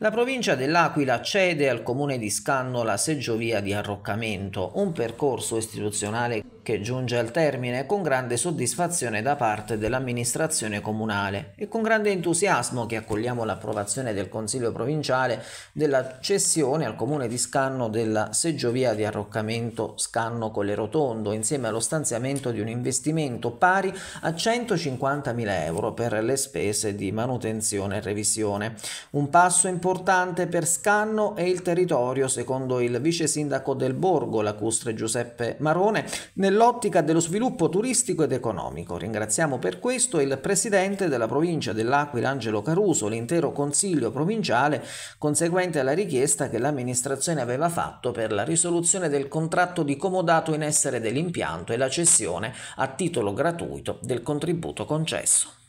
La provincia dell'Aquila cede al comune di Scanno la seggiovia di arroccamento, un percorso istituzionale che giunge al termine con grande soddisfazione da parte dell'amministrazione comunale e con grande entusiasmo che accogliamo l'approvazione del Consiglio provinciale della cessione al comune di Scanno della seggiovia di arroccamento Scanno rotondo insieme allo stanziamento di un investimento pari a 150.000 euro per le spese di manutenzione e revisione. Un passo in importante per Scanno e il territorio, secondo il vice sindaco del Borgo, lacustre Giuseppe Marone, nell'ottica dello sviluppo turistico ed economico. Ringraziamo per questo il presidente della provincia dell'Aquila Angelo Caruso, l'intero consiglio provinciale, conseguente alla richiesta che l'amministrazione aveva fatto per la risoluzione del contratto di comodato in essere dell'impianto e la cessione a titolo gratuito del contributo concesso.